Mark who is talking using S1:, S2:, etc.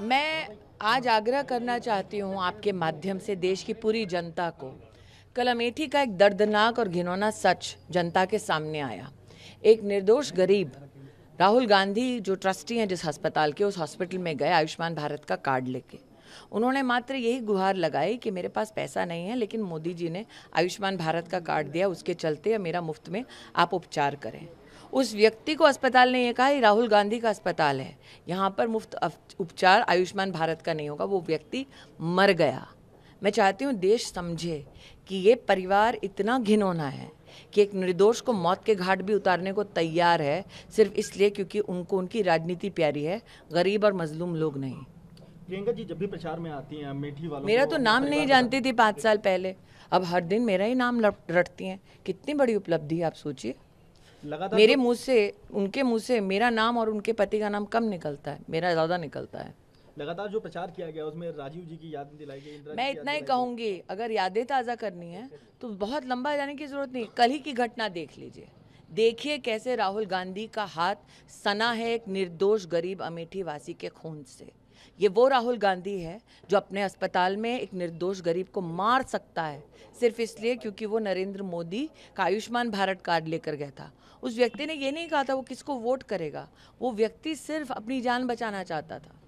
S1: मैं आज आग्रह करना चाहती हूँ आपके माध्यम से देश की पूरी जनता को कल अमेठी का एक दर्दनाक और घिनौना सच जनता के सामने आया एक निर्दोष गरीब राहुल गांधी जो ट्रस्टी हैं जिस अस्पताल के उस हॉस्पिटल में गए आयुष्मान भारत का कार्ड लेके उन्होंने मात्र यही गुहार लगाई कि मेरे पास पैसा नहीं है लेकिन मोदी जी ने आयुष्मान भारत का कार्ड दिया उसके चलते मेरा मुफ्त में आप उपचार करें उस व्यक्ति को अस्पताल ने यह कहा राहुल गांधी का अस्पताल है यहाँ पर मुफ्त उपचार आयुष्मान भारत का नहीं होगा वो व्यक्ति मर गया मैं चाहती हूँ देश समझे कि ये परिवार इतना घिनौना है कि एक निर्दोष को मौत के घाट भी उतारने को तैयार है सिर्फ इसलिए क्योंकि उनको उनकी राजनीति प्यारी है गरीब और मजलूम लोग नहीं प्रियंका जी जब भी प्रचार में आती हैं मेठी वालों मेरा तो नाम नहीं जानती थी पाँच साल पहले अब हर दिन मेरा ही नाम रटती हैं कितनी बड़ी उपलब्धि है आप सोचिए मेरे तो... मुंह से उनके मुंह से मेरा नाम और उनके पति का नाम कम निकलता है मेरा ज़्यादा निकलता है लगातार जो प्रचार किया गया उसमें राजीव जी की याद दिलाई गई मैं इतना ही कहूंगी अगर यादें ताज़ा करनी है तो बहुत लंबा जाने की जरूरत नहीं कल ही की घटना देख लीजिए देखिए कैसे राहुल गांधी का हाथ सना है एक निर्दोष गरीब अमेठी वासी के खून से ये वो राहुल गांधी है जो अपने अस्पताल में एक निर्दोष गरीब को मार सकता है सिर्फ इसलिए क्योंकि वो नरेंद्र मोदी का आयुष्मान भारत कार्ड लेकर गया था उस व्यक्ति ने ये नहीं कहा था वो किसको वोट करेगा वो व्यक्ति सिर्फ अपनी जान बचाना चाहता था